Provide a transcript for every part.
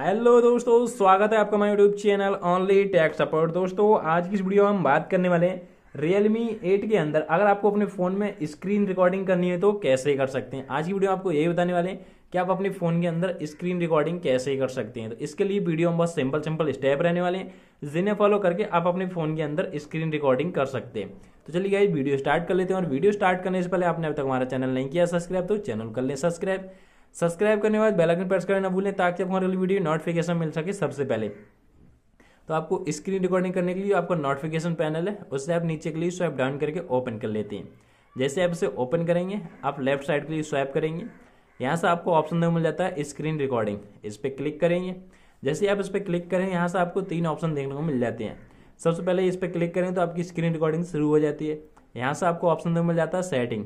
hello दोस्तों स्वागत है आपका my YouTube channel only tech support दोस्तों आज की इस वीडियो में हम बात करने वाले हैं रियलमी 8 के अंदर अगर आपको अपने फ़ोन में स्क्रीन रिकॉर्डिंग करनी है तो कैसे कर सकते हैं आज की वीडियो में आपको यही बताने वाले हैं कि आप अपने फ़ोन के अंदर स्क्रीन रिकॉर्डिंग कैसे कर सकते हैं तो इसके लिए वीडियो में बहुत सिंपल सिंपल स्टेप रहने वाले हैं जिन्हें फॉलो करके आप अपने फ़ोन के अंदर स्क्रीन रिकॉर्डिंग कर सकते हैं तो चलिए गाइस वीडियो स्टार्ट कर लेते हैं और वीडियो स्टार्ट करने से पहले आपने अब तक हमारा चैनल नहीं किया सब्सक्राइब तो चैनल कर लें सब्सक्राइब सब्सक्राइब करने के बाद बेल आइकन प्रेस करना ना भूलें ताकि आपको हमारी वीडियो नोटिफिकेशन मिल सके सबसे पहले तो आपको स्क्रीन रिकॉर्डिंग करने के लिए आपका नोटिफिकेशन पैनल है उससे आप नीचे के लिए स्वाइप डाउन करके ओपन कर लेते हैं जैसे आप इसे ओपन करेंगे आप लेफ्ट साइड के लिए स्वाइप करेंगे यहाँ से आपको ऑप्शन देखने मिल जाता है स्क्रीन रिकॉर्डिंग इस पर क्लिक करेंगे जैसे आप इस पर क्लिक करें यहाँ से आपको तीन ऑप्शन देखने को मिल जाते हैं सबसे पहले इस पर क्लिक करें तो आपकी स्क्रीन रिकॉर्डिंग शुरू हो जाती है यहाँ से आपको ऑप्शन देखने मिल जाता है सेटिंग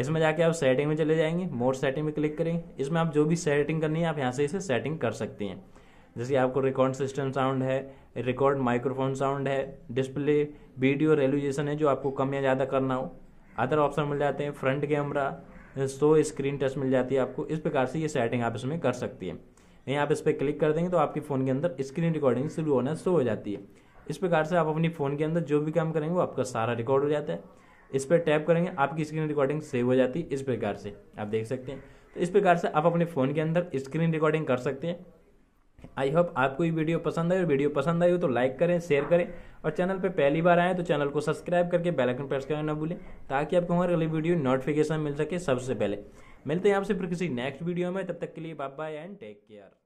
इसमें जाके आप सेटिंग में चले जाएंगे मोर सेटिंग में क्लिक करेंगे इसमें आप जो भी सेटिंग करनी है आप यहाँ से इसे सेटिंग कर सकती हैं जैसे आपको रिकॉर्ड सिस्टम साउंड है रिकॉर्ड माइक्रोफोन साउंड है डिस्प्ले वीडियो रेलुजेशन है जो आपको कम या ज़्यादा करना हो अदर ऑप्शन मिल जाते हैं front camera so screen touch मिल जाती है आपको इस प्रकार से ये सेटिंग आप इसमें कर सकती है यहीं आप इस पर क्लिक कर देंगे तो आपके फ़ोन के अंदर स्क्रीन रिकॉर्डिंग शुरू होना शुरू हो जाती है इस प्रकार से आप अपनी फ़ोन के अंदर जो भी काम करेंगे वो आपका सारा रिकॉर्ड हो जाता है इस पर टैप करेंगे आपकी स्क्रीन रिकॉर्डिंग सेव हो जाती है इस प्रकार से आप देख सकते हैं तो इस प्रकार से आप अपने फ़ोन के अंदर स्क्रीन रिकॉर्डिंग कर सकते हैं आई होप आपको ये वीडियो पसंद आई और वीडियो पसंद आई हो तो लाइक करें शेयर करें और चैनल पर पहली बार आएँ तो चैनल को सब्सक्राइब करके बेल आइकन प्रेस करना ना भूलें ताकि आपको हमारे अगली वीडियो नोटिफिकेशन मिल सके सबसे पहले मिलते हैं आपसे फिर किसी नेक्स्ट वीडियो में तब तक के लिए bye bye and take care